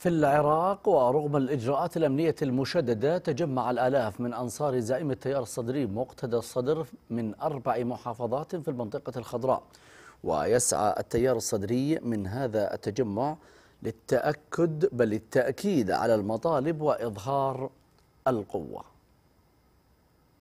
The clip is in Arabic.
في العراق ورغم الإجراءات الأمنية المشددة تجمع الآلاف من أنصار زعيم التيار الصدري مقتدى الصدر من أربع محافظات في المنطقة الخضراء ويسعى التيار الصدري من هذا التجمع للتأكد بل التأكيد على المطالب وإظهار القوة